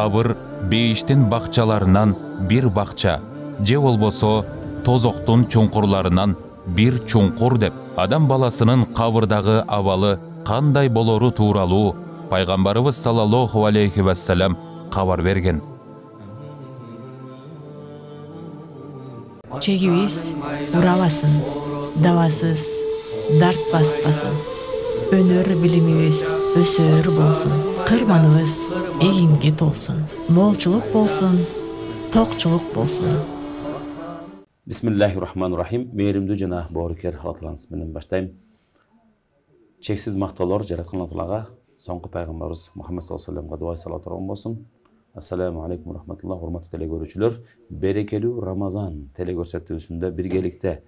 кабыр бейиштин бақчаларынан бір бақча. же болбосо тозоқтың чуңкурларынан бир чуңкур деп адам баласынын қабырдағы абалы қандай болору тууралуу пайгамбарыбыз саллаллаху алейхи вассалам кабар берген чегибиз урабасын дабасыз дарт баспасын өнөр билимибиз өсөр болсын кырманыбыз эгинге толсун молчулук болсын токчулук болсын бисмиллахи рахманир рахим мейірімді жана боорукер алла таалаңыз менен баштайм чексиз мактоолор жараткан алла таалага соңку пайгамбарыбыз мухаммед саллаллаху алейхи вассаламга болсын. салат болсун ассаламу алейкум рахматуллах урматтуу теле көрүүчүлөр берекелүү рамазан теле көрсөтүүсүндө биргеликте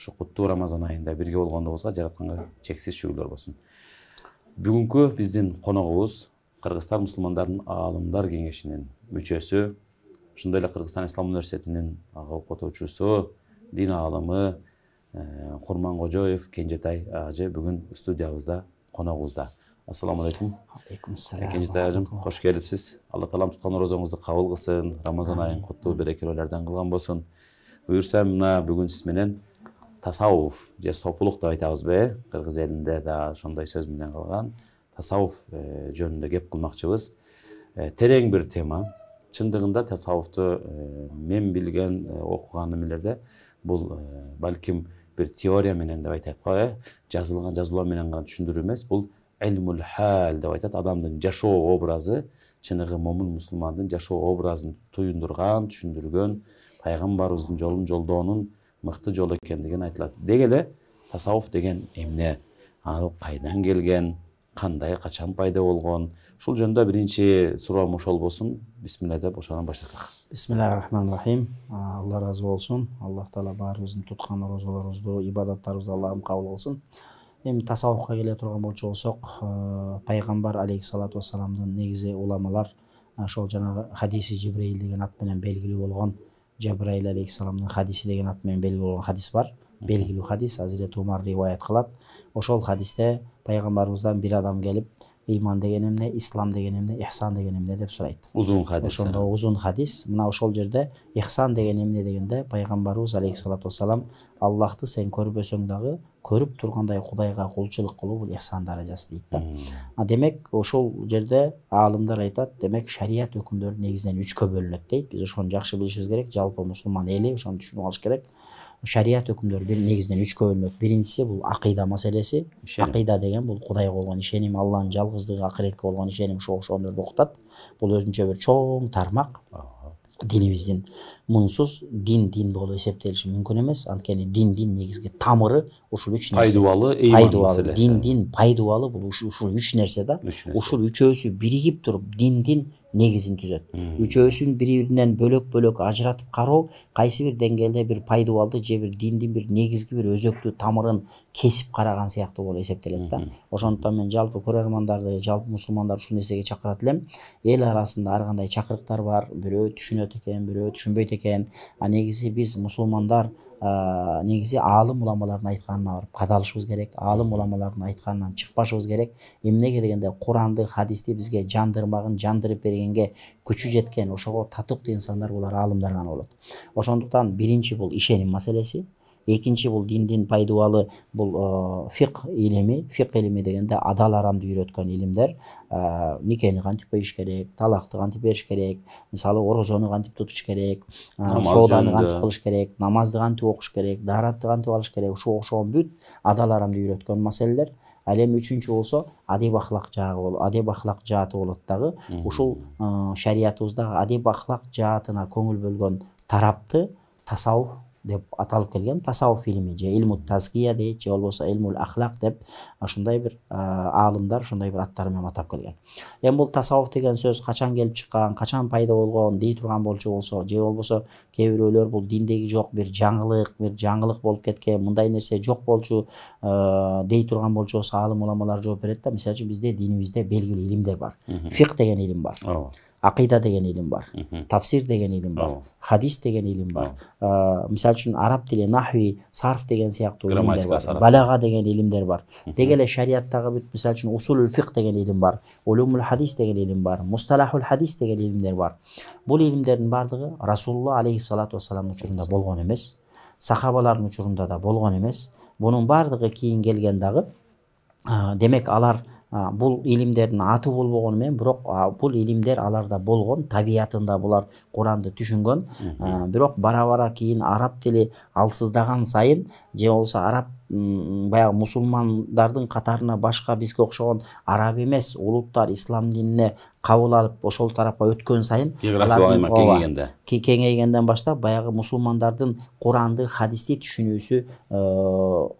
ушу куттуу рамазан айында бирге болгондугубузга жаратканга чексиз шүгүрлөр болсун бүгүнкү биздин коногубуз кыргызстан мусулмандарынын аалымдар кеңешинин мүчөсү ошондой эле кыргызстан ислам университетинин ага окутуучусу дин аалымы э, курмангожоев кенжетай ажы бүгүн студиябызда коногубузда ассаламу алейкум алейкум ассалам кенжетай ажым кош келипсиз алла таалам туткан орозоңузду кабыл кылсын рамазан айын куттуу берекелүү айлардан кылган болсун буюрса мына бүгүн сиз менен тасауф же сопулук деп айтабызбы кыргыз элинде да ошондой сөз менен калган тасауф жөнүндө кеп кылмакчыбыз терең бир тема чындыгында тасауфту мен билген окуган эмелерде бул балким бир теория менен деп айтат го э жазылган жазуулар менен гана түшүндүрүү эмес бул илмул хал деп айтат адамдын жашоо образы чыныгы момун мусулмандын жашоо образын туюндурган түшүндүргөн пайгамбарыбыздын жолун жолдоонун мықты жол екендігін айтылады эле тасауф деген эмне ал қайдан келген қандай қачан пайда болгон. ушул жөнүндө биринчи суроом ошол болсун бисмилля деп ошодон баштасак бисмиллахи рахмани рахим алла ыраазы болсун аллах таала баарыбыздын туткан орозолорубузду ибадаттарыбызды аллам кабыл кылсын эми тасауфка келе турган болчу болсок пайгамбар алейхисалату вассаламдын негизи уламалар ошол жанагы хадиси жибрейил деген ат менен белгилүү болгон жабраил алейхисаламдын хадиси деген атымен белгилүү болгон хадис бар белгилүү хадис азирет умар риwayat кылат ошол хадисте пайгамбарыбыздан бир адам келип иман деген эмне ислам деген эмне ихсан деген эмне деп сурайт узун хадис ошондо узун хадис мына ошол жерде ихсан деген эмне дегенде пайгамбарыбыз алейхисалату вассалам аллахты сен көрбөсөң дагы көрүп тургандай кудайга кулчулук кылуу бул ихсан даражасы дейт да а демек ошол жерде аалымдар айтат демек шарият өкүмдөрү негизинен үчкө бөлүнөт дейт биз ошону жакшы билишибиз керек жалпы мусулман эли ошону түшүнүп алыш керек шарият өкүмдөрү бир негизинен үчкө бөлүнөт биринчиси бул акыйда маселеси акыйда деген бул кудайга болгон ишеним алланын жалгыздыгы акыретке болгон ишеним ошо ошондорду окутат бул өзүнчө бир чоң тармак динімізден мұнсыз дин дин болып эсептелиши мүмкін емес анткени дин дин негізгі тамыры ушул үч нерсе пайдубалы пайдубалы дин дин пайдубалы бул ушул үч нерсе да ушул үчөөсү биригип туруп дин дин негізін түзеді үчөөсүн бири биринен бөлөк бөлөк ажыратып кароо кайсы бир деңгээлде бир пайдубалды же бир диндин бир негизги бир өзөктүү тамырын кесип караган сыяктуу болуп эсептелет да ошондуктан мен жалпы көрөрмандарды жалпы мусулмандарды ушул нерсеге чакырат элем эл арасында ар кандай чакырыктар бар бирөө түшүнөт экен бирөө түшүнбөйт экен а негизи биз мусулмандар ә, э, негізі алым ғұламалардың айтқанына барып қадалышуымыз керек алым ғұламалардың айтқанынан шықпашымыз керек эмнеге дегенде құранды хадисти бізге жандырмағын жандырып бергенге күчі жеткен ошого татыктуу инсандар булар алымдар гана болот ошондуктан биринчи бул ишеним маселеси экинчи бул диндин пайдубалы бул э, фиқ илими фиқ илими дегенде адал арамды үйрөткөн илимдер э, никени кантип кыйыш керек талакты кантип бериш керек мисалы орозону кантип тутуш керек э, сооданы кантип кылыш керек намазды кантип окуш керек дааратты кантип алыш керек ушуга окшогон бүт адал арамды үйрөткөн маселелер ал эми үчүнчү болсо адеп ахлак жагы адеп ахлак жааты болот дагы ушул шариятыбыздагы адеп ахлак жаатына көңүл бөлгөн тарапты тасавуф деп аталып келген тасауф илими же илму тазкия дейді же болбосо илмул ахлак деп ушундай бир аалымдар ушундай бир аттар менен атап келген эми бул тасауф деген сөз качан келип чыккан качан пайда болгон дей турган болчу болсо же болбосо кээ бирөөлөр бул диндеги жок бир жаңылык бир жаңылык болуп кеткен мындай нерсе жок болчу дей турган болчу болсо алым уламалар жооп берет да мисалы үчүн бизде динибизде белгилүү илимдер бар фик деген илим бар ақида деген ілім бар тафсир деген ілім бар хадис деген ілім бар ыыы мысалы үшін араб тілі нахви сарф деген сияқты грамматика бар балаға деген илімдер бар деги эле шариаттағы бүт мисалы үчүн усулул фиқ деген илим бар улумул хадис деген илим бар мусталахул хадис деген илимдер бар бул илимдердин баардыгы расулулла алейхисалату вассаламдын учурунда болған емес. сахабалардын учурунда да болған емес бұның баардыгы кейін келген дагы демек алар бул илимдердин аты болбогону менен бирок бул илимдер аларда болгон табиятында булар куранды түшүнгөн бирок бара бара кийин араб тили алсыздаган сайын же болбосо араб баягы мусулмандардын катарына башка бизге окшогон араб эмес улуттар ислам динине кабыл алып ошол тарапка өткөн сайын кеңейгенде кеңейгенден баштап баягы мусулмандардын куранды хадисти түшүнүүсү э,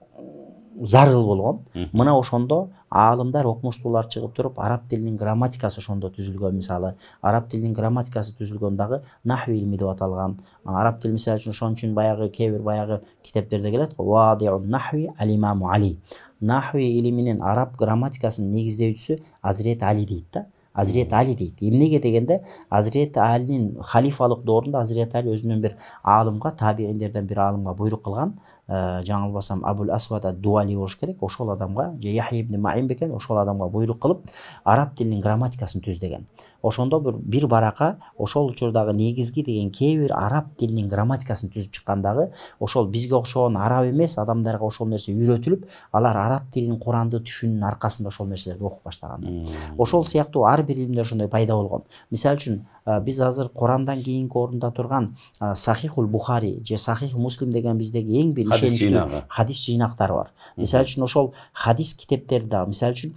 зарыл болгон мына ошондо аалымдар окумуштуулар чыгып туруп араб тилинин грамматикасы ошондо түзүлгөн мисалы араб тилинин грамматикасы түзүлгөн дагы нахви илми деп аталган араб тили мисалы үчүн ошон үчүн баягы кээ бир баягы китептерде келет го вадиу нахви ал имаму али нахви илиминин араб грамматикасын негиздөөчүсү азирет али дейт да азирет али дейт эмнеге дегенде азирет алинин халифалык доорунда азирет али өзүнүн бир аалымга табииндерден бир аалымга буйрук кылган ә, э, жаңылбасам абул асвада ад дуали болуш керек ошол адамга же яхи ибн маин бекен ошол адамга буйрук кылып араб тилинин грамматикасын деген ошондо бир бир барака ошол учурдагы негизги деген кээ бир араб тилинин грамматикасын түзүп чыккан дагы ошол бизге окшогон араб эмес адамдарга ошол нерсе үйрөтүлүп алар араб тилин куранды түшүнүүнүн аркасында ошол нерселерди окуп баштаган ошол сыяктуу ар бир илимде ошондой пайда болгон мисалы үчүн э, биз азыр курандан кийинки орунда турган э, сахихул бухари же сахих муслим деген биздеги эң бир хадис хадис жинақтары бар мысалы үшін ошол хадис китептери дагы мисалы үчүн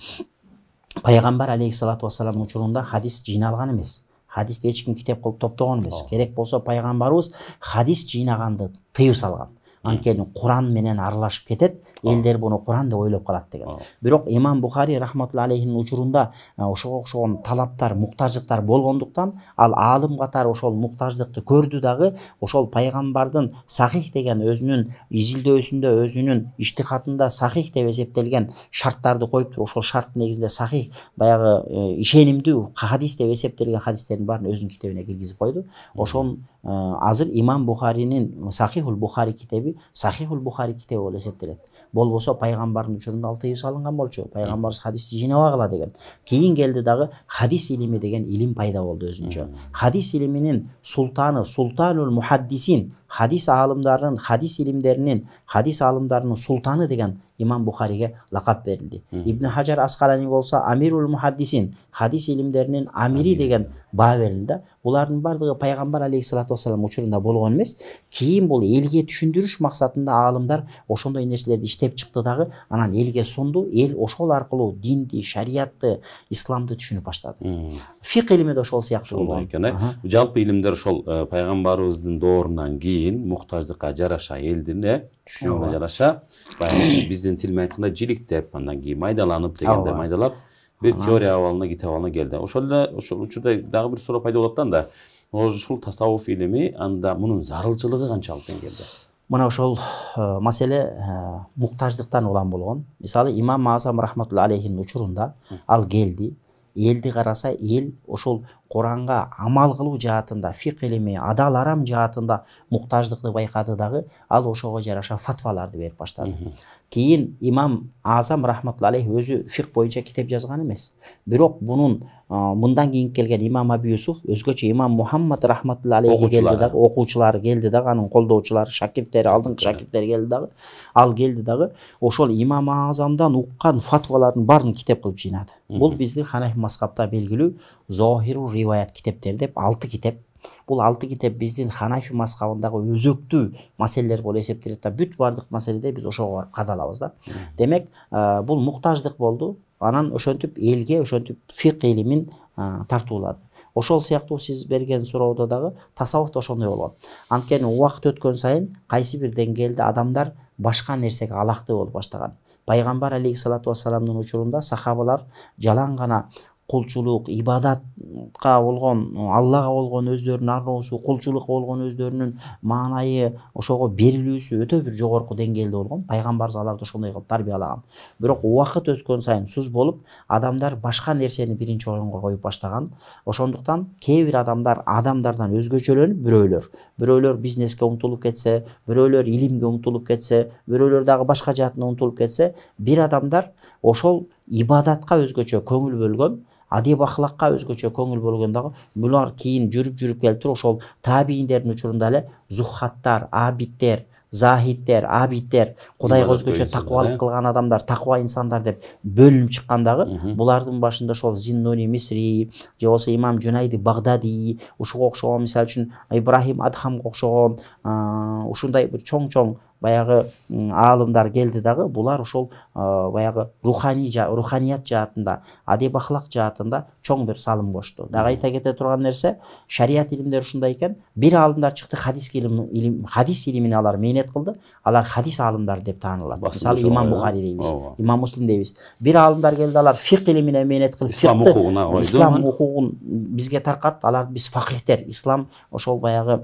пайгамбар алейхисалату вассаламдын учурунда хадис жыйналган эмес хадисти эч ким китеп кылып топтогон эмес керек болсо пайгамбарыбыз хадис жыйнаганды тыюу салган анткени куран менен аралашып кетет элдер буну куран деп ойлоп калат деген бирок имам бухари рахматулла алейхинин учурунда ошого окшогон талаптар муктаждыктар болгондуктан ал аалым катары ошол муктаждыкты көрдү дагы ошол пайгамбардын сахих деген өзүнүн изилдөөсүндө өзүнүн иштихатында сахих деп эсептелген шарттарды коюптур ошол шарт негизинде сахих баягы э, ишенимдүү хадис деп эсептелген хадистердин баарын өзүнүн китебине киргизип койду ошон Э, азыр имам бухаринин э, сахихул бухари китеби сахихул бухари китеби болуп эсептелет болбосо пайгамбардын учурунда ал тыюу салынган болчу пайгамбарыбыз хадисти жыйнабагыла қала деген кийин келди дагы хадис илими деген илим пайда болду өзүнчө хадис илиминин султаны султанул мухаддисин хадис аалымдарынын хадис илимдеринин хадис аалымдарынын султаны деген имам Бухариге лақап берілді ибн хажар асқалани болса амирул мухаддисин хадис илімдерінің амири деген баа берілді да бұлардың барлығы пайғамбар алейхисалату вассалам учурунда болгон эмес кийин бул элге түшүндүрүш максатында аалымдар ошондой нерселерди иштеп чыкты дагы анан элге сунду эл ошол аркылуу динди шариятты исламды түшүнүп баштады фик илими да ошол сыяктуу болгон экен жалпы илимдер ошол пайгамбарыбыздын доорунан кийин муктаждыкка жараша элдин э түшүнүгүнө жараша баягы биздин тил менен айтканда жиликтеп андан кийин майдаланып дегенде майдалап бир теория абалына китеп абалына келди ошол эле ошол учурда дагы бир суроо пайда болот да анда ушул тасаввуф илими анда мунун зарылчылыгы канчалык деңгээлде мына ошол маселе муктаждыктан улам болгон мисалы имам азам рахматулла алейхинин учурунда ал келди элди караса эл ошол құранға амал қылу жаатында фиқ илими адал арам жаатында мұқтаждықты байқады дагы ал ошоға жараша фатваларды беріп баштады кейін имам азам рахматул алейх өзі фиқ боюнча китеп жазған емес бирок бунун мындан кейін келген имам абу юсуф өзгөчө имам мухаммад рахматул алейхи келді дагы оқушылары келді дагы анын колдоочулары шакирттери алдыңкы шакирттери келді дагы ал келді дагы ошол имам азамдан уккан фатвалардын баарын китеп кылып жыйнады бул бизди ханафи мазхабта белгилүү зохиру риуаят китептер деп алты китеп бұл алты китеп біздің ханафи мазхабындағы өзекті мәселелер болып есептеледі да бүт бардық мәселеде біз ошоға барып қадалабыз да демек ә, бұл мұқтаждық болды анан ошентип элге ошентип фик илимин ә, тартуулады ошол сыяктуу сиз берген суроодо дагы тасаввуф да ошондой болгон анткени убакыт өткөн сайын кайсы бир деңгээлде адамдар башка нерсеге алакты болуп баштаган пайгамбар алейхисалату вассаламдын учурунда сахабалар жалаң гана кулчулук ибадатка болгон аллага болгон өздөрүнүн арноосу кулчулукка болгон өздөрүнүн маанайы ошого берилүүсү өтө бир жогорку деңгээлде болгон пайгамбарыбыз аларды ошондой кылып тарбиялаган бирок убакыт өткөн сайын суз болуп адамдар башка нерсени биринчи орунга коюп баштаган ошондуктан кээ бир адамдар адамдардан өзгөчөлөнүп бирөөлөр бирөөлөр бизнеске умтулуп кетсе бирөөлөр илимге умтулуп кетсе бирөөлөр дагы башка жаатына умтулуп кетсе бир адамдар ошол ибадатка өзгөчө көңүл бөлгөн адеп ахлакка өзгөчө көңүл бөлгөн дагы булар кийин жүрүп жүрүп келип туруп ошол табииндердин учурунда эле зухаттар абидтер захидтер абидтер кудайга өзгөчө такыбалык кылган адамдар такыба инсандар деп бөлүнүп чыккан дагы булардын башында ошол зиннуни мисри же болбосо имам жунайди багдади ушуга окшогон мисалы үчүн ибрахим адхамга окшогон ушундай бир чоң чоң баяғы аалымдар келди дагы булар ошол баягы рухани руханият жаатында адеп ахлак жаатында чоң бир салым кошту дагы айта кете турган нерсе шарият илимдери ушундай экен бир аалымдар чыкты хадис илим, хадис илимине алар мээнет кылды алар хадис аалымдары деп таанылат мисалы имам бухари дейбиз имам муслим дейбиз бир аалымдар келди алар фик илимине мээнет кылып ислам укугуна ислам укугун бизге таркатты алар биз факихтер ислам ошол баягы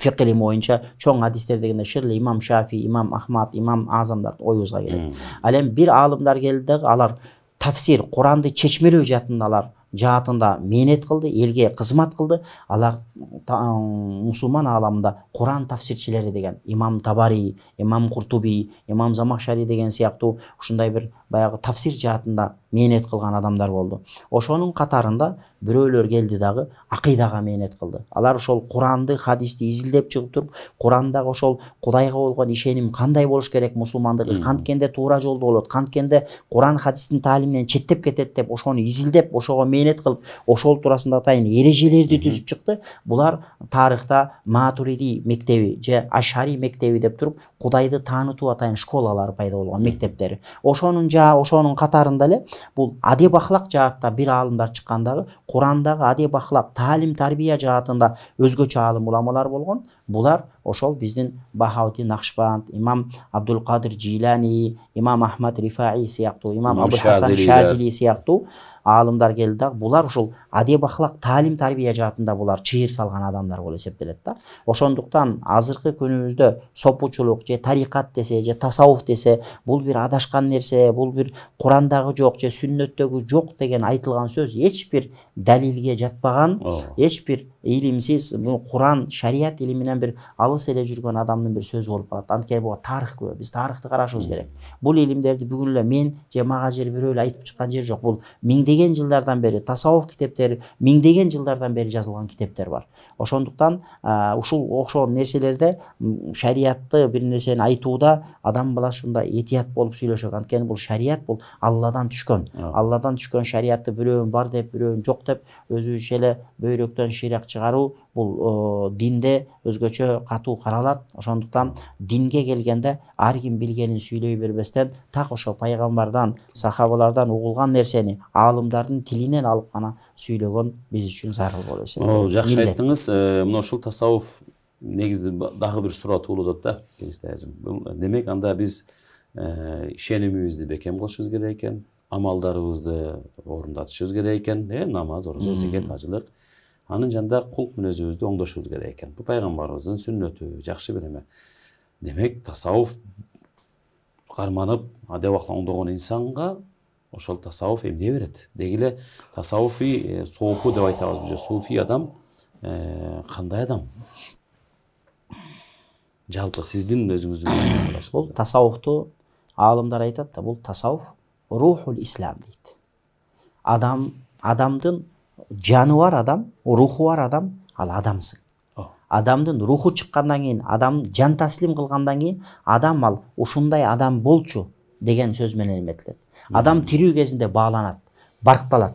фиқ ілімі чоң хадистер дегенде ширлі имам шафи имам ахмад имам азамдар оюбузга келет ал эми бир аалымдар келди дагы алар тафсир куранды чечмелөө жаатында алар жаатында мээнет кылды элге кызмат кылды алар мусулман ааламында куран тафсирчилери деген имам табари имам куртуби имам замахшари деген сыяктуу ушундай бир баягы тафсир жаатында мээнет қылған адамдар болды. ошонун катарында бирөөлөр келди дагы акыйдага мээнет кылды алар ошол куранды хадисти изилдеп чыгып туруп курандагы ошол кудайга болгон ишеним кандай болуш керек мусулмандыкы канткенде туура жолдо болот канткенде куран хадистин таалиминен четтеп кетет деп ошону изилдеп ошого мээнет кылып ошол туурасында атайын эрежелерди түзүп чыкты булар тарыхта матуриди мектеби же ашари мектеби деп туруп кудайды таанытуу атайын школалары пайда болгон мектептери ошонун жаа ошонун катарында эле бұл адеп ахлақ жағытта бір аалымдар шыққандағы құрандағы адеп ахлақ тәлім тәрбие жаатында өзгөчө аалым уламалар болған, бұлар ошол биздин бахаути накшбанд имам абдулкадир жилани имам ахмад рифаи сыяктуу имам абу хасан шазили сыяктуу аалымдар келди дагы булар ушул адеп ахлак таалим тарбия жаатында булар чыйыр салган адамдар болуп эсептелет да ошондуктан азыркы күнүбүздө сопучулук же тарикат десе же тасавуф десе бул бир адашкан нерсе бул бир курандагы жок же сүннөттөгү жок деген айтылган сөз эч бир далилге жатпаган эч бир илимсиз куран шарият илиминен бир алыс эле жүргөн адамның бир сөзү болуп калат анткени буга тарых күбө биз тарыхты карашыбыз керек бұл илимдерди бүгүн эле мен же мага же бирөө эле айтып чыккан жери жок бул миңдеген жылдардан бери тасавуф китептери миңдеген жылдардан бери жазылган китептер бар ошондуктан ушул окшогон нерселерде шариятты бир нерсени айтууда адам баласы ушундай этият болуп сүйлөшөт анткени бул шарият бул алладан түшкөн алладан түшкөн шариятты бирөөнү бар деп бирөөнү жок деп өзүбүзчө эле бөйрөктөн ширак чыгаруу бұл э, динде өзгөчө катуу каралат ошондуктан динге келгенде ар ким билгенин сүйлөй бербестен так ошо пайгамбардан сахабалардан угулган нерсени аалымдардын тилинен алып гана сүйлөгөн биз үчүн зарыл болуп эсептелет жакшы айттыңыз э, мына ушул тасавуф негизи дагы бир суроо атат да демек анда биз э, ишенимибизди бекем кылышыбыз керек экен амалдарыбызды орундатышыбыз керек экен э намаз орозо зекет ажылык анын жанында кулк мүнөзүбүздү оңдошубуз керек экен бул пайгамбарыбыздын сүннөтү жакшы бир эме демек тасавуф карманып адеп акыл оңдогон инсанга ошол тасавуф эмне берет деги эле тасавуфи суупу деп айтабыз биз суфий адам кандай адам жалпы сиздин өзүңүздүн бул тасавуфту аалымдар айтат да бул тасавуф рухул ислам дейт адам адамдын жануар адам руху бар адам ал адамсың адамдын руху чыккандан кийин адам жан таслим кылгандан кийин адам ал ушундай адам болчу деген сөз менен эметилет адам тирүү кезинде бааланат баркталат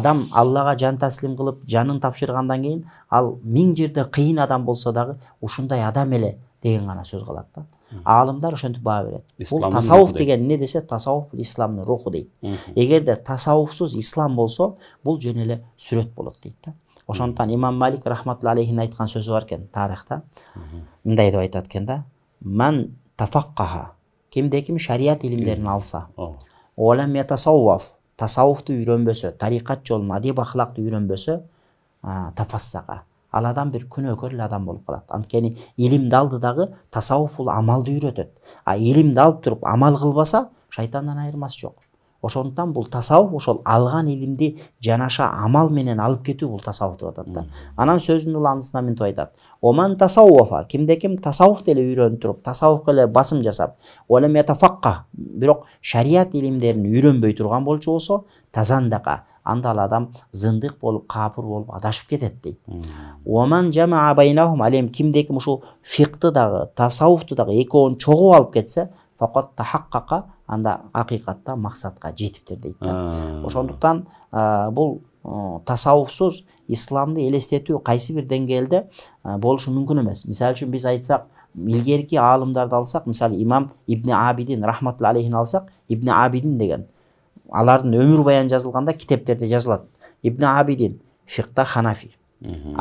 адам аллага жан таслим кылып жанын тапшыргандан кийин ал миң жерде кыйын адам болсо дагы ушундай адам эле деген гана сөз калат да ғалымдар ошентип баа берет бул тасауф деген не десе тасавуф бул исламдын руху дейт эгерде тасавуфсуз ислам болсо бул жөн эле сүрөт болот дейт да ошондуктан имам малик рахматулла алейхинин айткан сөзү бар экен тарыхта мындай деп айтат экен да ман тафаққаха кимде ким шарият илимдерин алса олам тасауаф, тасавуфту үйрөнбөсө тарикат жолун адеп ахлакты үйрөнбөсө ал адам бир күнөөкөр эле адам болуп калат анткени илимди алды дагы тасавуф бул амалды үйрөтөт а илимди алып туруп амал кылбаса шайтандан айырмасы жок ошондуктан бул тасавуф ошол алган илимди жанаша амал менен алып кетүү бул тасавуф деп атат да анан сөзүн улаанысына мынтип айтат оман тасауфа кимде ким тасавуф деле үйрөнүп туруп тасавуфка эле басым жасап бирок шарият илимдерин үйрөнбөй турган болчу болсо тазандака ал адам зындык болып қапыр болуп адашып кетет дейт оман жамаа байнахум ал эми кимдеки ушул фиқты дагы тасауфты экөөн чогуу алып кетсе фақат тахаққақа анда ақиқатта мақсатқа жетиптир дейт да ошондуктан бул тасауфсуз исламды элестетүү кайсы бир деңгээлде болушу мүмкүн эмес мисалы үчүн биз айтсак илгерки аалымдарды алсак мисалы имам ибн абидин рахматулла алейхин алсак ибн абидин деген алардың өмірбаяны жазылғанда китептерде жазылады ибн абидин фиқта ханафи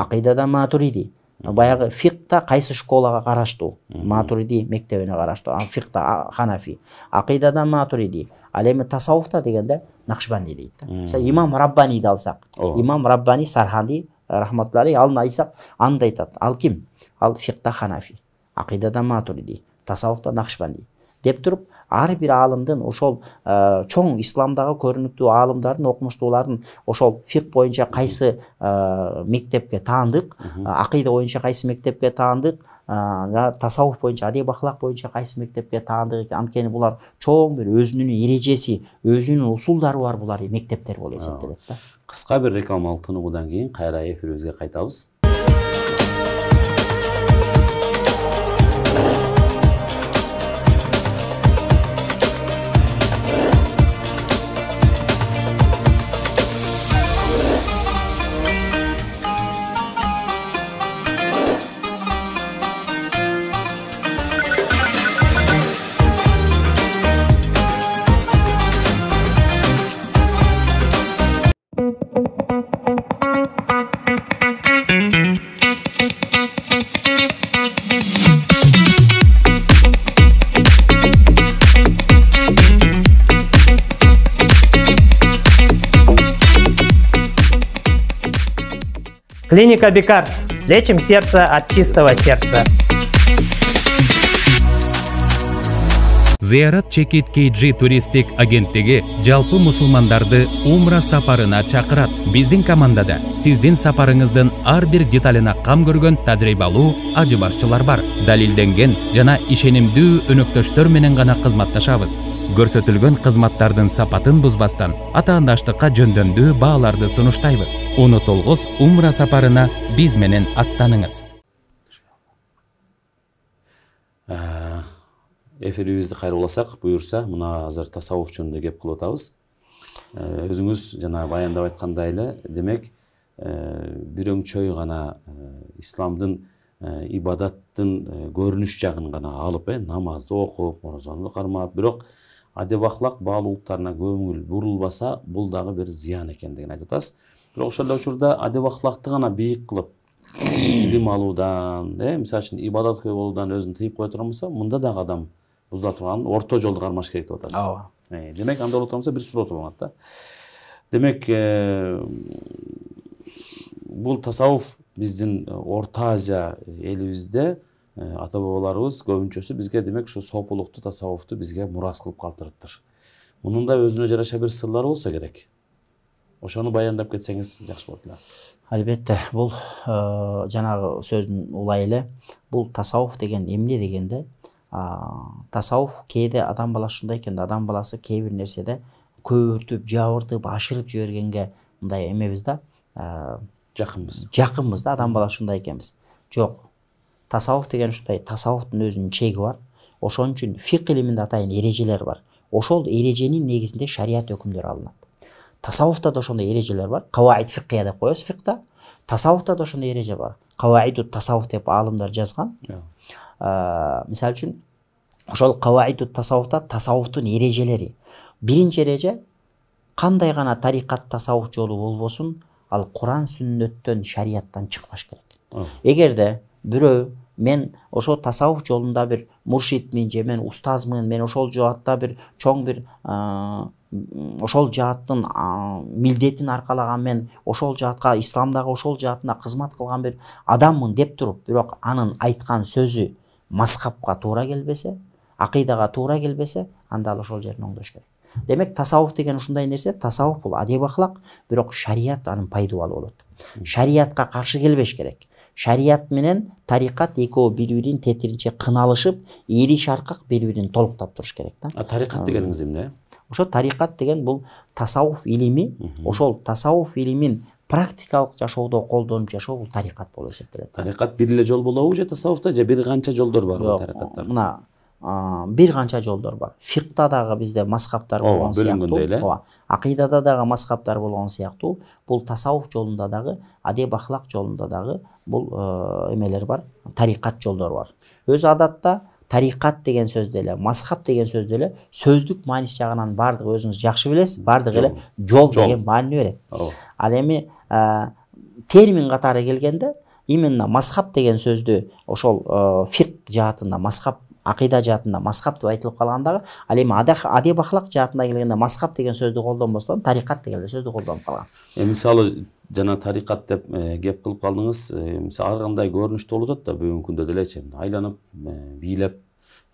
ақидада матуриди баяғы фиқта қайсы школаға қарашты матуриди мектебіне қарашты ал фиқта ханафи ақидада матуриди ал эми тасауфта дегенде нақшбанди дейді да имам раббаниді алсақ имам раббани сарханди э, рахматуллахи алын айтсақ анды айтады ал кім ал фиқта ханафи ақидада матуриди тасауфта нақшбанди деп тұрып ар бир аалымдын ошол э, чоң исламдагы көрүнүктүү аалымдардын окумуштууларын ошол фик боюнча кайсы э, мектепке таандык э, акыйда боюнча кайсы мектепке таандык жанагы тасавуф боюнча адеп ахлак боюнча кайсы мектепке таандык экен анткени булар чоң бир өзүнүн эрежеси өзүнүн усулдары бар булар мектептер болуп эсептелет да кыска бир рекламалык тыныгуудан кийин кайра эфирибизге кайтабыз Клиника Бикар. Лечим сердце от чистого сердца. Зиярат чекит Кейджи туристик агенттиги жалпы мусулмандарды умра сапарына чакырат биздин командада сиздин сапарыңыздын ар бир деталына кам көргөн тажрыйбалуу ажыбашчылар бар далилденген жана ишенимдүү өнөктөштөр менен гана кызматташабыз көрсөтүлгөн кызматтардын сапатын бузбастан атаандаштыкка жөндөмдүү бааларды сунуштайбыз унутулгус умра сапарына биз менен аттаныңыз э, эфирибизди кайрыласак буюрса мына азыр тасавуф жөнүндө кеп кылып атабыз э, өзүңүз жана баяндап айткандай эле демек э, бир өңчөй гана исламдын ибадаттын көрүнүш жагын гана алып э намазды окуп орозону кармап бирок адебахлак баалуулуктарына көңүл бурулбаса бул дагы бир зыян экендигин айтып атасыз бирок ошол эле учурда адеп ахлакты гана бийик кылып илим алуудан э мисалы үчүн ибадатка болуудан өзүн тыйып кое турган болсо мында дагы адам бузула турган орто жолду кармаш керек деп атасыз ооба э, демек андай боло турган болсо бир суроо болуп да демек э, бул тасавуф биздин э, орто азия элибизде Э, ата бабаларыбыз көбүнчөсү бизге демек ушу сопулукту тасавуфту бизге мурас кылып калтырыптыр мунун да өзүнө жараша бир сырлары болсо керек ошону баяндап кетсеңиз жакшы болот эле албетте бул э, жанагы сөздүн улай эле бул тасавуф деген эмне дегенде тасавуф кээде адам баласы ушундай экен э, да адам баласы кээ бир нерседе көбүртүп жабыртып ашырып жибергенге мындай эмебиз да жакынбыз жакынбыз да адам баласы ушундай экенбиз жок тасауф деген ушундай тасауфтун өзүнүн чеги бар ошон үчүн фик илиминде атайын эрежелер бар ошол эреженин негизинде шарият өкүмдөр алынат тасауфта да ошондой эрежелер бар каваид фикия деп коебуз фикта тасауфта да ошондой эреже бар каваиду тасауф деп аалымдар жазган мисалы үчүн ошол каваиду тасауфта тасауфтун эрежелери биринчи эреже кандай гана тарикат тасауф жолу болбосун ал куран сүннөттөн шарияттан чыкпаш керек эгерде біреу мен ошо тасавуф жолунда бир муршидмин же мен устазмын мен ошол жаатта бир чоң бир ошол жааттын милдетин аркалаган мен ошол жаатка исламдагы ошол жаатына кызмат кылган бир адаммын деп туруп бирок анын айткан сөзү мазхабка туура келбесе акыйдага туура келбесе анда ал ошол жерин оңдош керек демек тасавуф деген ушундай нерсе тасавуф бул адеп ахлак бирок шарият анын пайдубалы болот шариятка каршы келбеш керек шариат менен тарикат экөө бири бирин тетиринче кыналышып ири шаркак бири бирин толуктап туруш керек да тарикат дегениңиз эмне ошо тарикат деген бул тасауф илими ошол тасауф илимин практикалык жашоодо колдонуп жашоо бул тарикат болуп эсептелет тарикат бир эле жол болобу же тасауфта же бир канча жолдор барбы тарикатта мына бир канча жолдор бар фикта дагы бизде масхабтар болгон сыяктуу ооба акыйдада иә. дагы мазхабтар болгон сыяктуу бул тасавуф жолунда дагы адеп ахлак жолунда дагы бул э, эмелер бар тарикат жолдор бар өз адатта тарикат деген сөз деле масхаб деген сөз деле сөздүк мааниси жагынан баардыгы өзүңүз жакшы билесиз баардыгы эле жол деген маанини берет ал эми э, термин катары келгенде именно мазхаб деген сөздү ошол э, фиқ жаатында мазхаб ақида жатында масхаб деп айтылып қалғандағы ал эми адеп ахлак жаатына келгенде масхаб деген сөзді қолданбастан тариқат деген сөзді қолданып қалған мысалы жана тариқат деп кеп қылып қалдыңыз мысалы ар кандай көрүнүштө болуп атат да бүгүнкү күндө делечи айланып бийлеп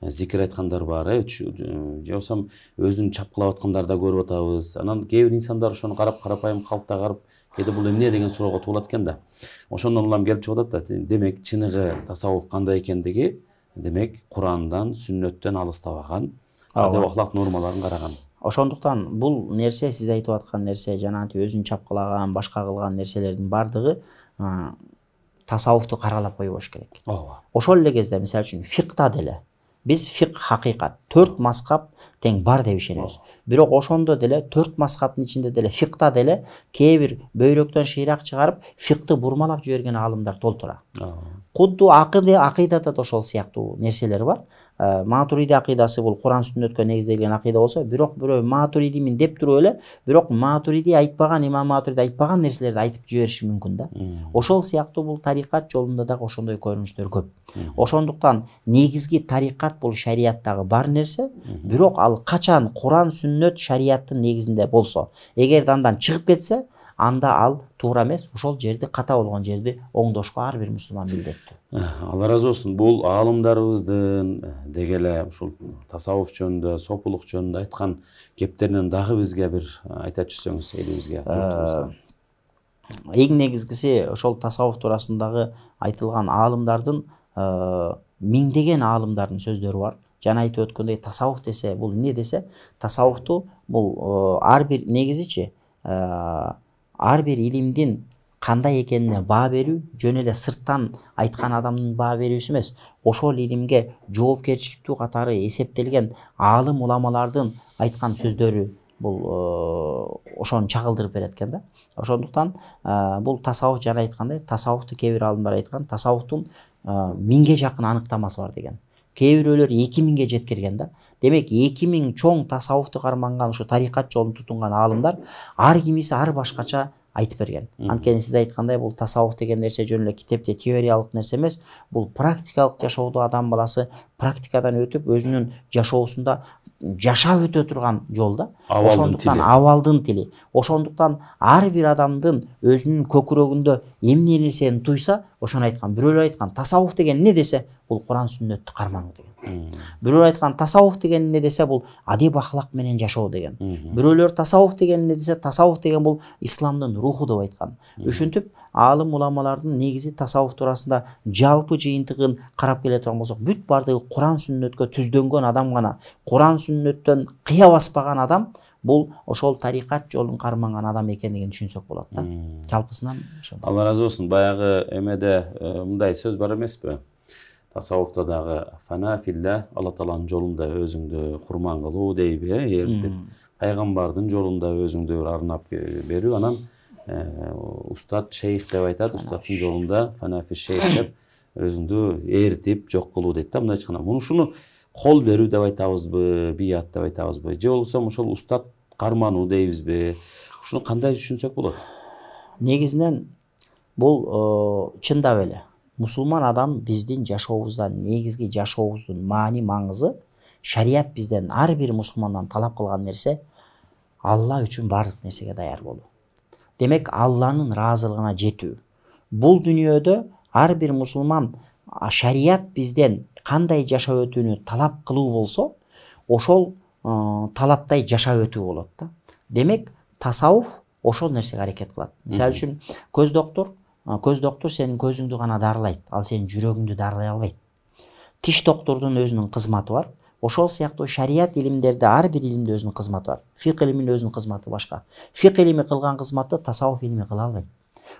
зикир айткандар бар э же болбосо өзүн чапкылап аткандарды да көрүп атабыз анан кээ бир инсандар ошону карап карапайым калкта карап кээде бул эмне деген суроого туулат экен да ошондон улам келип чыгып атат да демек чыныгы тасавуф кандай экендиги демек құрандан сүннеттен алыстабаған әдеп ахлақ нормаларын қараған ошондуктан бул нерсе сиз айтып аткан нерсе жанагынтип өзүн чапкылаган башка кылган нерселердин баардыгы тасаввуфту каралап койбош керек ооба ошол эле кезде мисалы үчүн фикта деле биз фик хакыйкат төрт мазхаб тең бар деп ишенебиз бирок ошондо деле төрт мазхабтын ичинде деле фикта деле кээ бир бөйрөктөн шыйрак чыгарып фикты бурмалап жиберген аалымдар толтура құдды ақиде ақидата да ошол сыяктуу нерселер бар ә, матуриди ақидасы бул куран сүннөткө негизделген ақида болсо бирок бирөө матуридимин деп туруп эле бирок матуриди айтпаган имам матуриди айтпаган нерселерди айтып жибериши мүмкүн да ошол сыяктуу бул тарикат жолунда дагы ошондой көрүнүштөр көп ошондуктан негизги тарикат бул шарияттагы бар нерсе бирок ал качан куран сүннөт шариаттын негизинде болсо эгерде андан чыгып кетсе анда ал туура эмес ошол жерди ката болгон жерди оңдошко ар бир мусулман милдеттүү э, алла ыраазы болсун бул аалымдарыбыздын э, деги эле ушул тасавуф жөнүндө сопулук жөнүндө айткан кептеринен дагы бизге бир э, айта түшсөңүз элибизге эң негизгиси ошол тасавуф туурасындагы айтылган аалымдардын миңдеген аалымдардын сөздөрү бар жана айтып өткөндөй тасавуф десе бул эмне десе тасавуфту бул ар бир негизичи ар бир илимдин кандай экенине баа берүү жөн эле сырттан айткан адамдын баа берүүсү эмес ошол илимге жоопкерчиликтүү катары эсептелген аалым уламалардын айткан сөздөрү бул э, ошону чагылдырып берет экен да ошондуктан э, бул тасавуф жана айткандай тасавуфту кээ бир аалымдар айткан тасавуфтун э, миңге жакын аныктамасы бар деген кээ бирөөлөр эки миңге жеткирген да демек эки чоң тасауфту карманган ушу тарикат жолун тутунган аалымдар ар кимиси ар башкача айтып берген анткени сиз айткандай бул тасауф деген нерсе жөн эле китепте теориялык нерсе эмес бул практикалык жашоодо адам баласы практикадан өтүп өзүнүн жашоосунда жашап өтө турган жол да ошондуктан абалдын тили ошондуктан ар бир адамдын өзүнүн көкүрөгүндө емне нәрсені туйса ошоны айтқан біреулер айтқан тасауф деген не десе бұл құран сүннетті қарману деген біреулер айтқан тасауф деген не десе бұл адеп ақылақ менен жашоо деген біреулер тасауф деген не десе тасауф деген бұл исламдын рухы деп айтқан үшінтіп алым уламалардын негізі тасауф турасында жалпы жыйынтыгын қарап келе турган болсок бүт баардыгы куран сүннөткө түздөнгөн адам ғана куран сүннөттөн кыя баспаған адам бул ошол тарикат жолун карманган адам экендигин түшүнсөк болот да жалпысынан ошондой алла ыраазы болсун баягы эмеде э э, мындай сөз бар эмеспи тасаввуфта дагы фана филля алла тааланын жолунда өзүңдү курман кылуу дейби э ээртип пайгамбардын жолунда өзүңдү арнап берүү анан э, устат шейх деп айтат устаттын жолунда фанафи шейх деп өзүңдү ээртип жок кылуу дейт да мындайча мына ушуну кол берүү деп айтабызбы бият деп айтабызбы же болбосо ошол устат кармануу дейбизби ушуну кандай түшүнсөк болот негизинен бул чындап эле мусулман адам биздин жашообузда негизги жашообуздун маани маңызы шарият бизден ар бир мусулмандан талап кылган нерсе алла үчүн баардык нерсеге даяр болуу демек алланын ыраазылыгына жетүү бул дүйнөдө ар бир мусулман шарият бизден кандай жашап өтүүнү талап кылуу болсо ошол талаптай жашап өтүү болот да демек тасавуф ошол нерсеге аракет кылат мисалы үчүн көз доктур көз доктур сенин көзүңдү гана дарылайт ал сенин жүрөгүңдү дарылай албайт тиш доктурдун өзүнүн кызматы бар ошол сыяктуу шарият илимдерде ар бир илимде өзүнүн кызматы бар фик илиминин өзүнүн кызматы башка фик илими кылган кызматты тасавуф илими кыла албайт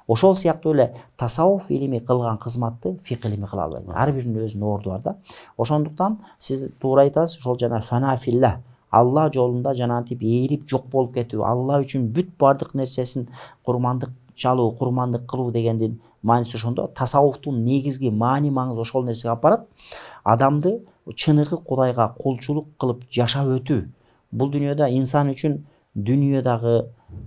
ошол сыяктуу эле тасауф илими кылган кызматты фик илими кыла албайт ар биринин өзүнүн орду бар да ошондуктан сиз туура айтасыз ошол жана фанафилла алла жолунда жанагынтип ээрип жок болуп кетүү алла үчүн бүт баардык нерсесин курмандык чалуу курмандык кылуу дегендин мааниси ошондо тасауфтун негизги маани маңызы ошол нерсеге алып барат адамды чыныгы кудайга кулчулук кылып жашап өтүү бул дүйнөдө инсан үчүн дүйнө дагы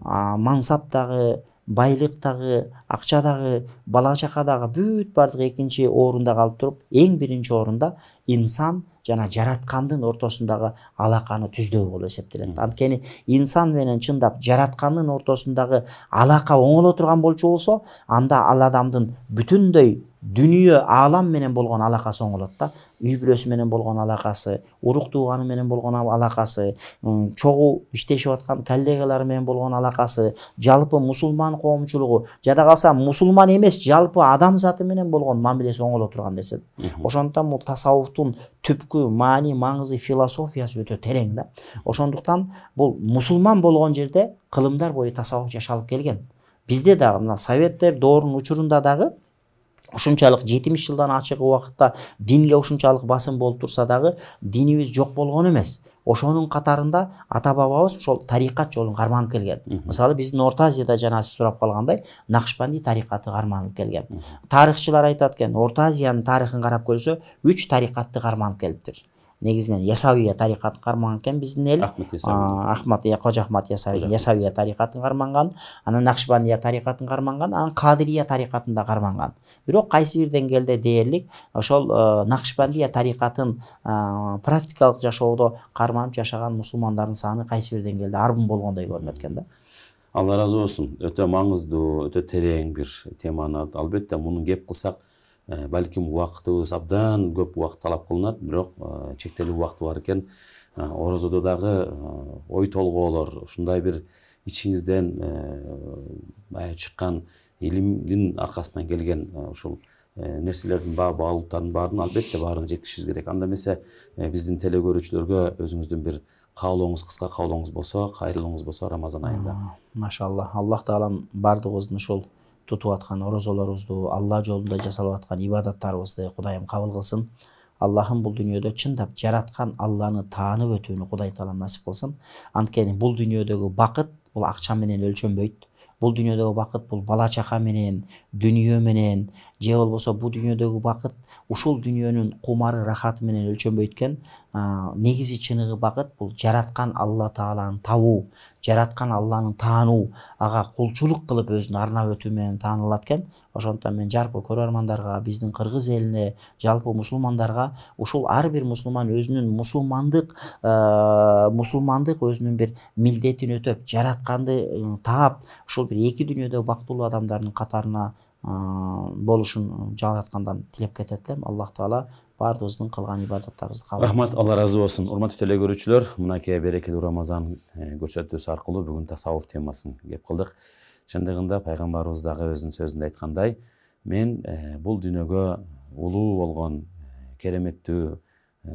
мансап дагы байлықтағы, ақшадағы бала шақадағы бүт баардыгы экинчи орунда калып туруп эң биринчи орунда инсан жана жараткандын ортосундагы алаканы түздөө болуп эсептелет анткени инсан менен чындап жараткандын ортосундагы алака оңоло турган болчу болсо анда ал адамдын бүтүндөй дүние алам менен болгон алакасы оңолот да үй бүлөсү менен болгон алакасы урук тууганы менен болгон алакасы чогуу иштешип аткан коллегалары менен болгон алакасы жалпы мусулман коомчулугу жада калса мусулман эмес жалпы адамзаты менен болгон мамилеси оңоло турган нерсе ошондуктан бул тасавуфтун түпкү маани маңызы философиясы өтө терең да ошондуктан бул мусулман болгон жерде кылымдар бою тасавуф жашалып келген бизде дагы мына советтер доорунун учурунда дагы ушунчалык жетимиш жылдан ачыгы убакытта динге ушунчалык басым болуп турса дагы динибиз жок болгон эмес ошонун катарында ата бабабыз ошол тарикат жолун карманып келген мисалы биздин орто азияда жана сиз сурап калгандай накшбанди тарикаты карманып келген тарыхчылар айтат экен орто азиянын тарыхын карап көрсө үч тарикатты карманып келиптир негізінен ясауия тариқатын қармаған екен біздің ел ахмад иә қожа ахмад ясауия тариқатын қарманған анан нақшбандия тариқатын қарманған анан қадрия тариқатын да қарманған бирок кайсы бир деңгээлде дээрлик ошол нақшбандия тариқатын практикалық жашоодо карманып жашаган мусулмандардын саны кайсы бир деңгээлде арбын болгондой көрүнөт экен да алла ыраазы болсун өтө маңыздуу өтө терең бир теманы албетте муну кеп кылсак Э, бәлкім уақыты абдан көп уақыт талап қылынады бирок чектелүү э, убакыты бар экен э, орозодо дагы ой толгоолор ушундай бир ичиңизден баягы чыккан илимдин аркасынан келген ушул нерселердин бар баалуулуктардын баарын албетте баарына жеткизишибиз керек анда эмесе биздин телекөрүүчүлөргө өзүңүздүн бир каалооңуз кыска каалооңуз болсо кайрылууңуз болсо рамазан айында машалла аллах таалам баардыгыбыздын ушул тутуп аткан орозолорубузду алла жолында жасалып аткан ибадаттарыбызды құдайым қабыл қылсын. аллахым бұл дүниеде чындап жаратқан алланы таанып өтүүнү құдай таалам насип қылсын. анткени бұл дүниедегі бақыт бұл акча менен бұл дүниедегі бақыт бұл бул бала чака менен менен же болбосо бул дүйнөдөгү бакыт ушул дүйнөнүн кумары рахаты менен өлчөнбөйт экен негизи чыныгы бакыт бул жараткан алла тааланы табуу жараткан алланы таануу ага кулчулук кылып өзүн арнап өтүү менен таанылат экен ошондуктан мен жалпы көрөрмандарга биздин кыргыз элине жалпы мусулмандарга ушул ар бир мусулман өзүнүн мусулмандык мусулмандык өзүнүн бир милдетин өтөп жаратканды таап ушул бир эки дүйнөдө бактылуу адамдардын катарына болушун жараткандан тилеп кетет элем аллах таала баардыгыбыздын кылган ибадаттарыбызды кабыл рахмат алла ыраазы болсун урматтуу теле көрүүчүлөр мынакей берекелүү рамазан э, көрсөтүүсү аркылуу бүгүн тасавуф темасын кеп кылдык чындыгында пайгамбарыбыз дагы өзүнүн сөзүндө айткандай мен э, бул дүйнөгө улуу болгон э, кереметтүү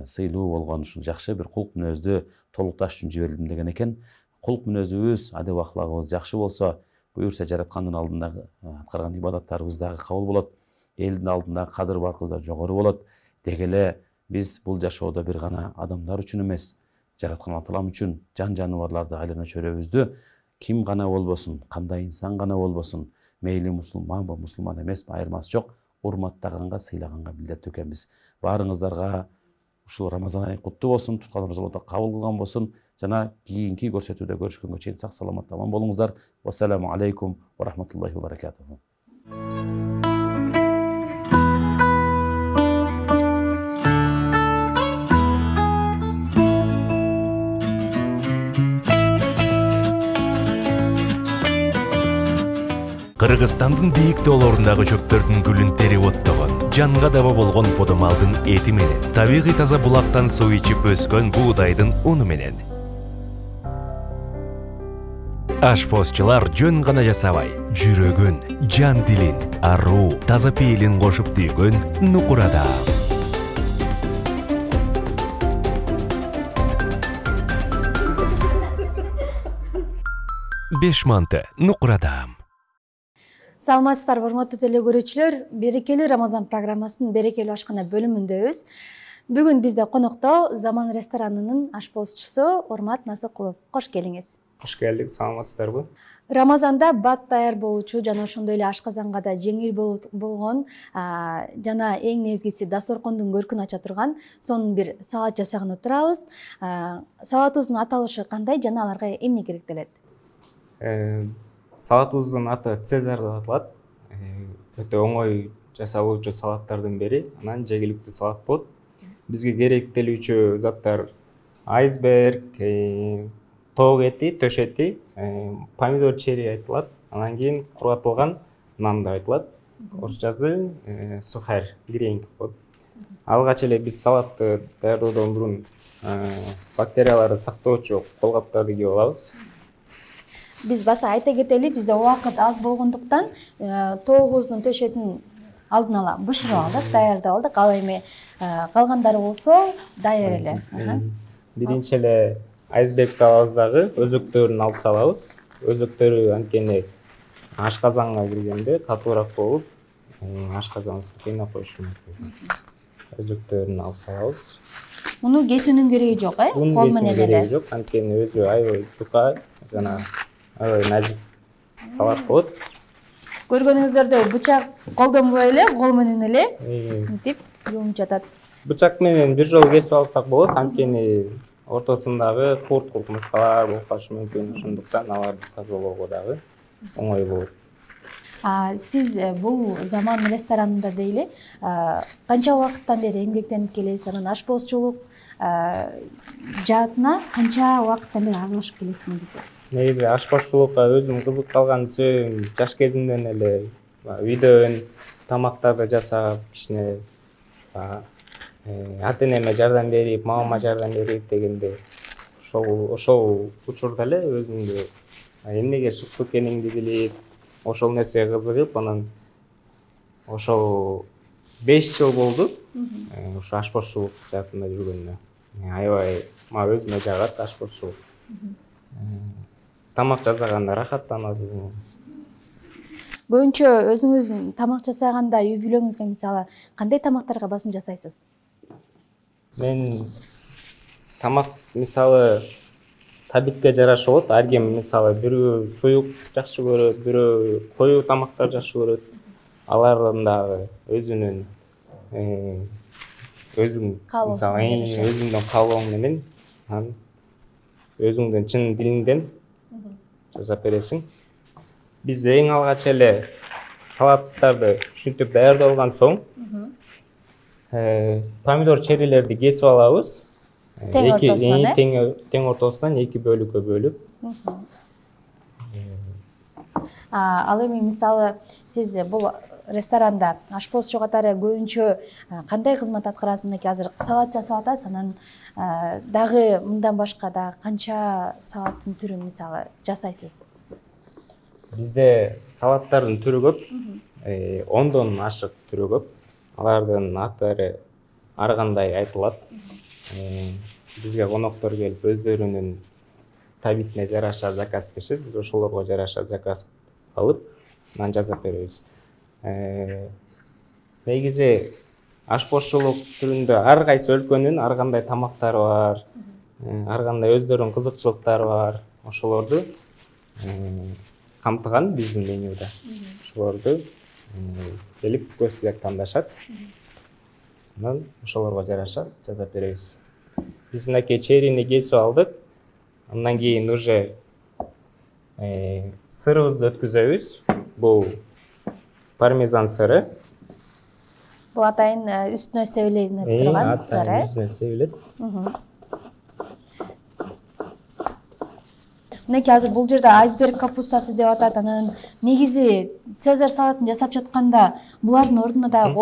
сыйлуу болгон ушул жакшы бир кулк мүнөздү толукташ үчүн жиберилдим деген экен кулк мүнөзүбүз адеп ахлагыбыз жакшы болсо бұйырса жаратқанның алдындағы атқарған ибадаттарыбыздағы қабыл болады елдің алдындағы қадір да жоғары болады деги біз биз бул бір бир гана адамдар үчүн эмес жаратқан алла таалам үчүн жан жануарларды айлана чөйрөбүздө ким гана болбосун қандай инсан гана болбосун мейли мусулманбы мусулман эмеспи айырмасы жок урматтаганга сыйлағанға билдирет экенбиз баарыңыздарга ушул рамазан айы куттуу болсун туткан розолорду кабыл кылган болсун жана кийинки көрсөтүүдө көрүшкөнгө чейин сак саламатта аман болуңуздар ассаламу алейкум ва рахматуллахи ва баракатуху кыргызстандын бийик тоолорундагы чөптөрдүн гүлүн терип оттогон жанга даба болгон малдын эти менен табигый таза булактан суу ичип өскөн буудайдын уну менен ашпозчулар жөн ғана жасабай жүрөгүн жан дилин аруу таза пейилин кошуп түйгөн адам беш манты адам саламатсыздарбы урматтуу теле көрүүчүлөр берекелүү рамазан программасынын берекелүү ашкана бөлүмүндөбүз бүгүн бизде конокто заман ресторанынын ашпозчусу урмат насыкулов кош келиңиз кош келдик саламатсыздарбы рамазанда бат даяр болуучу жана ошондой эле ашказанга да жеңил болгон жана эң негизгиси дасторкондун көркүн ача турган сонун бир салат жасаганы турабыз салатыбыздын аталышы кандай жана аларга эмне керектелет э, салатыбыздын аты цезар деп аталат э, өтө оңой жасалуучу салаттардын бири анан жеңгиликтүү салат болот бизге керектелүүчү заттар айсберг э, тоок эти төш эти помидор черри айтылат анан кийин куратылган нан деп айтылат орусчасы э, сухарь гренк деп коет алгач эле биз салатты даярдоодон мурун э, бактерияларды сактоочу колгаптарды кийип алабыз биз баса айта кетели бизде убакыт аз болгондуктан э, тоогубуздун төш этин алдын ала бышырып алдык даярдап алдык ал эми калгандары болсо даяр эле биринчи эле айзбекти талабыз дагы өзөктөрүн алып салабыз өзөктөрү анткени ашказанга киргенде катуураак болуп ашказаныбызды кыйнап коюшу мүмкүн өзөктөрүн алып салабыз муну кесүүнүн кереги жок эл менен эл кереги жок анткени өзү аябай жука жана аябай назик салат болот көргөнүңүздөрдөй бычак колдонбой эле кол менен эле мынтип жуунуп жатат бычак менен бир жолу кесип алсак болот анткени ортосундагы курт мурскалар болуп калышы мүмкүн ошондуктан аларды тазалоого дагы оңой болот сиз э, бул заман ресторанында дейли канча убакыттан бери эмгектенип келесиз анан ашпозчулук жаатына канча убакыттан бери аралашып келесиз неизи негизи ашпозчулукка өзүм кызыгып калган себебим жаш кезимден эле үйдөн тамактарды жасап кичине Э, ата энеме жардам берип мамама жардам берип дегендей ошол ошол учурда эле өзүмдү эмнеге шыктуу экениңди билип ошол нерсеге кызыгып анан ошол беш жыл болду э, ушу ашпозчулук жаатында жүргөнүмө э, аябай мага өзүмө жагат ашпозчулук тамак жасаганда ырахаттанасың көбүнчө өзүңүз тамак жасаганда үй бүлөңүзгө мисалы кандай тамактарга басым жасайсыз мен тамақ мысалы табитке жараша болот болады әркім мысалы біреу сұйық жақсы көреді біреу қою тамақтарды жақсы көреді өзүнүн дағы өзінің өзүңдүн каалооң менен анан өзүңдүн чын дилиңден жасап бересиң биз эң алгач эле салаттарды шүйтіп даярдалган соң Э, помидор черрилерди кесип алабыз э, теңои тең ортосунан эки бөлүккө бөлүп ал эми мисалы сиз бул ресторанда ашпозчу катары көбүнчө э, кандай кызмат аткарасыз мынакей азыр салат жасап атасыз анан дагы мындан башка дагы канча салаттын түрүн мисалы жасайсыз бизде салаттардын түрү көп ондон ашык түрү көп алардын аттары ар кандай айтылат бизге коноктор келип өздөрүнүн табитине жараша заказ беришет биз ошолорго жараша заказ алып анан жасап беребиз э, негизи ашпозчулук түрүндө ар кайсы өлкөнүн ар кандай тамактары бар э, ар кандай өздөрүнүн кызыкчылыктары бар ошолорду э, камтыган биздин менюда ошолорду келип көз тандашат анан ошолорго жараша жасап беребиз биз мынакей черини кесип алдык андан кийин уже э, сырыбызды өткүзөбүз бул пармезан сыры бул э, э, атайын үстүнө себеленип турган сыр э үстүнө себилет мынакей азыр бул жерде айсберг капустасы деп атат анан негизи цезарь салатын жасап жатқанда булардын ордуна дагы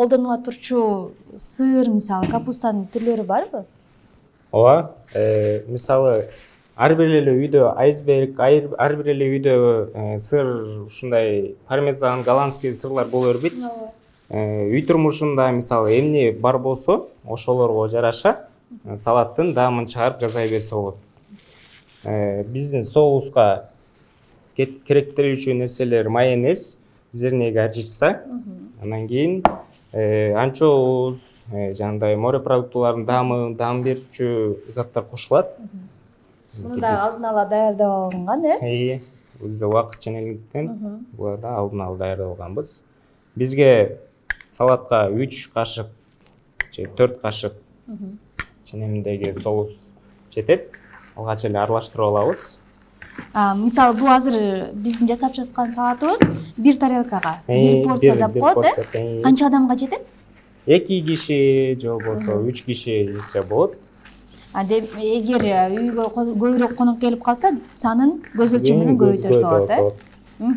колдонула турчу сыр мисалы капустанын түрлөрү барбы ооба э, мисалы ар бир эле үйдө айсберг ар бир эле үйдө э, сыр ушундай пармезан голландский сырлар боло бербейт ооба э, үй турмушунда мисалы эмне бар болсо ошолорго жараша салаттын даамын чыгарып жасай берсе болот ә, біздің соусқа керектелүүчү нәрселер майонез зернеге арчишса анан кийин анчоуз жанагындай море продуктыларынын дамы даам берчү заттар кошулат муну да алдын ала даярдап алынган э ии бизде убакыт ченеликтен буларды алдын ала даярдап алганбыз бизге салатка үч кашык же төрт кашык ченемдеги соус жетет алгач эле аралаштырып алабыз мисалы бул азыр э, биздин жасап жаткан салатыбыз бир тарелкага бир порция деп коет э канча адамга жетет эки киши же болбосо үч киши жесе болот деп эгер э, үйгө көбүрөөк конок келип калса санын көз өлчөм менен көбөйтө салат э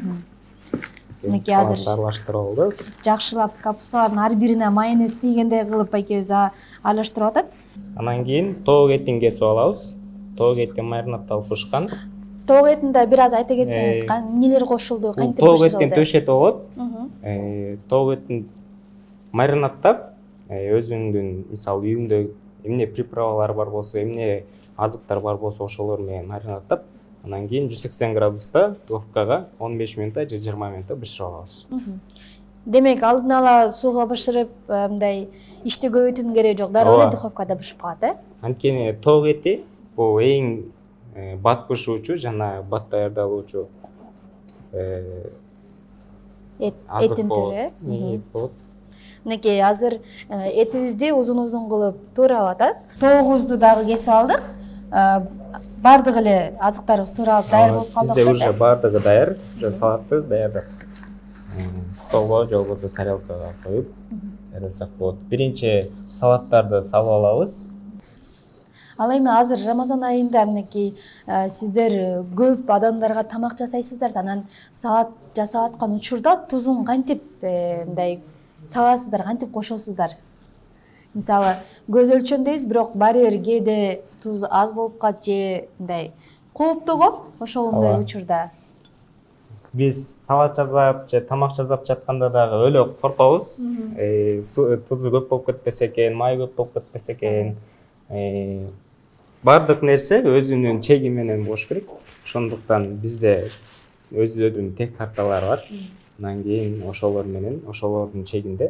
мынакей азыр аралаштырып алабыз жакшылап капусталардын ар бирине майонез тийгендей кылып экөөбүз аралаштырып атат анан кийин тоок кетин кесип алабыз тоок этие майринадталып бышкан тоок этин даг бир аз айта кетсеңиз эмнелер кошулду кантип шлу тоок эттин төш эти болот тоок этин майранадтап өзүңдүн мисалы үйүңдө эмне приправалар бар болсо эмне азыктар бар болсо ошолор менен майринаддап анан кийин жүз сексен градуста духовкага он беш мүнөттө же жыйырма мүнөттө бышырып алабыз демек алдын ала сууга бышырып мындай ишти көбөйтүүнүн кереги жок дароо эле духовкада бышып калат э анткени тоок эти бул эң батпышуучу жана бат даярдалуучу эттин түрү эт болот мынакей азыр этибизди узун узун кылып туурап атат тогузду дагы кесип алдык баардык эле азыктарыбыз тууралып даяр болуп калды бизде уже баардыгы даяр уже салатты даярдап столго же болбосо тарелкага коюп даярдасак болот биринчи салаттарды салып алабыз ал эми азыр рамазан айында мынакей э, сиздер э, көп адамдарга тамак жасайсыздар да анан салат жасап аткан учурда тузун кантип э, мындай саласыздар кантип кошосуздар мисалы көз өлчөм дейбиз бирок баары бир кээде туз аз болуп калат же мындай кооптуу го ошондой учурда биз салат жасап же тамак жасап жатканда дагы өлө коркобуз тузу көп болуп кетпесе экен май көп болуп кетпесе экен баардык нерсе өзүнүн чеги менен болуш керек ошондуктан бизде өздөрүнүн тек карталары бар анан кийин ошолор менен ошолордун чегинде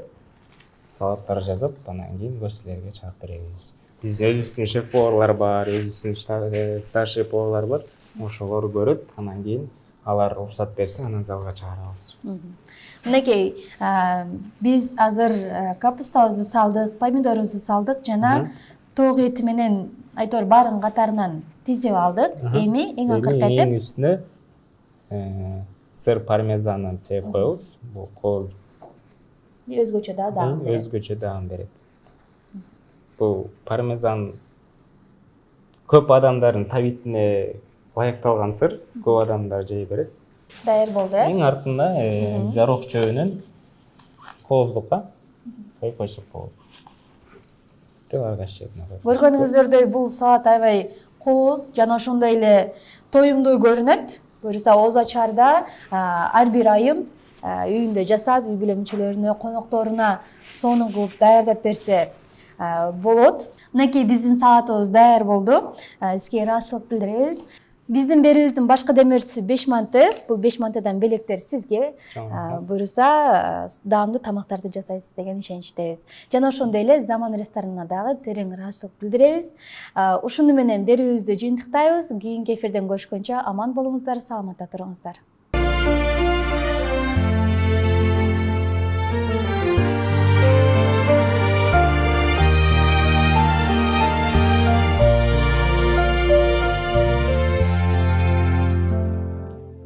салаттар жазып анан кийин гость чыгарып беребиз биздин өзүбүздүн шеф поварлар бар өзүбүздүн э, старший поварлар бар ошолор көрөт анан кийин алар уруксат берсе анан залга чыгарабыз мынакей биз азыр э, капустабызды салдык помидорубузду салдык жана ток эти менен Айтор барын қатарынан тізіп алдық эми эң акыркы этип эң үстүнө э, сыр пармезанын сеип коебуз бул кооз өзгөчө да даам берет өзгөчө даам берет бул пармезан көп адамдардын табитине ылайыкталган сыр көп адамдар жей берет даяр болду э эң артында э, горох чөбүнөн кооздукка коюп койсок болот деп көргөнүңүздөрдөй бул саат аябай кооз жана ошондой эле тоюмдуу көрүнөт буюрса ооз ачарда ар бир айым үйүндө жасап үй бүлө мүчөлөрүнө конокторуна сонун кылып даярдап берсе болот мынакей биздин саатыбыз даяр болду сизге ыраазычылык билдиребиз биздин берүүбүздүн башкы демөөрчүсү беш манты бул беш мантыдан белектер сизге буюрса даамдуу тамактарды жасайсыз деген ишеничтебиз жана ошондой эле заман ресторанына дагы терең ыраазычылык билдиребиз ушуну менен берүүбүздү жыйынтыктайбыз кийинки эфирден көрүшкөнчө аман болуңуздар саламатта туруңуздар